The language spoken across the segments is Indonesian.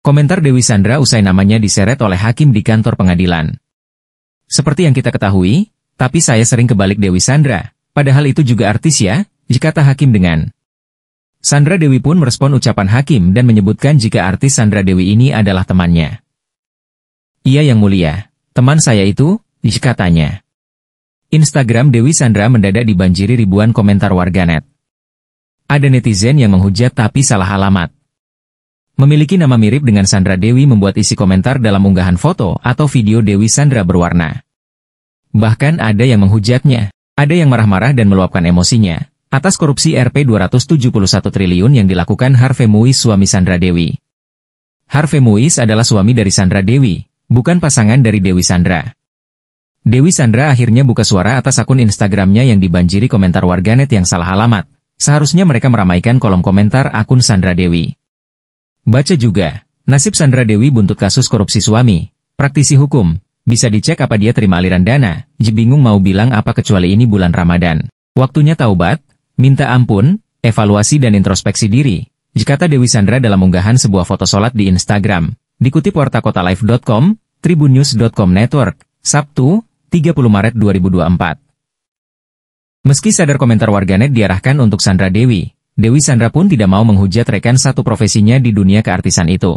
Komentar Dewi Sandra usai namanya diseret oleh hakim di kantor pengadilan. Seperti yang kita ketahui, tapi saya sering kebalik Dewi Sandra, padahal itu juga artis ya, jika tak hakim dengan. Sandra Dewi pun merespon ucapan hakim dan menyebutkan jika artis Sandra Dewi ini adalah temannya. Ia yang mulia, teman saya itu, jika katanya. Instagram Dewi Sandra mendadak dibanjiri ribuan komentar warganet. Ada netizen yang menghujat tapi salah alamat memiliki nama mirip dengan Sandra Dewi membuat isi komentar dalam unggahan foto atau video Dewi Sandra berwarna. Bahkan ada yang menghujatnya, ada yang marah-marah dan meluapkan emosinya, atas korupsi Rp 271 triliun yang dilakukan Harvey Muiz suami Sandra Dewi. Harvey Muiz adalah suami dari Sandra Dewi, bukan pasangan dari Dewi Sandra. Dewi Sandra akhirnya buka suara atas akun Instagramnya yang dibanjiri komentar warganet yang salah alamat. Seharusnya mereka meramaikan kolom komentar akun Sandra Dewi. Baca juga, nasib Sandra Dewi buntut kasus korupsi suami, praktisi hukum, bisa dicek apa dia terima aliran dana, Jebingung mau bilang apa kecuali ini bulan Ramadan. Waktunya taubat, minta ampun, evaluasi dan introspeksi diri, jikata Dewi Sandra dalam unggahan sebuah foto sholat di Instagram, dikutip wartakotalife.com, tribunnews.com network, Sabtu, 30 Maret 2024. Meski sadar komentar warganet diarahkan untuk Sandra Dewi, Dewi Sandra pun tidak mau menghujat rekan satu profesinya di dunia keartisan itu.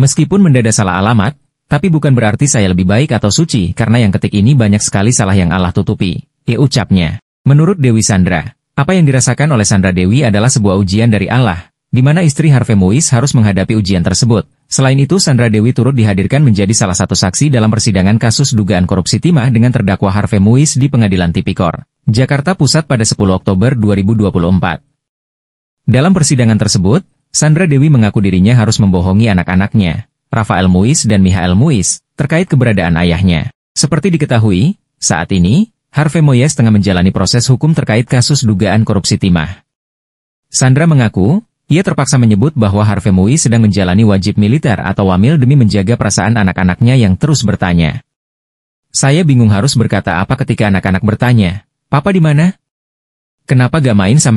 Meskipun mendadak salah alamat, tapi bukan berarti saya lebih baik atau suci karena yang ketik ini banyak sekali salah yang Allah tutupi, ya ucapnya. Menurut Dewi Sandra, apa yang dirasakan oleh Sandra Dewi adalah sebuah ujian dari Allah, di mana istri Harvey Moise harus menghadapi ujian tersebut. Selain itu, Sandra Dewi turut dihadirkan menjadi salah satu saksi dalam persidangan kasus dugaan korupsi timah dengan terdakwa Harvey Muiz di Pengadilan Tipikor, Jakarta Pusat pada 10 Oktober 2024. Dalam persidangan tersebut, Sandra Dewi mengaku dirinya harus membohongi anak-anaknya, Rafael Muiz dan Mihael Muiz, terkait keberadaan ayahnya. Seperti diketahui, saat ini, Harvey Moyes tengah menjalani proses hukum terkait kasus dugaan korupsi timah. Sandra mengaku, ia terpaksa menyebut bahwa Harvey Mui sedang menjalani wajib militer atau wamil demi menjaga perasaan anak-anaknya yang terus bertanya. Saya bingung harus berkata apa ketika anak-anak bertanya, Papa di mana? Kenapa gak main sama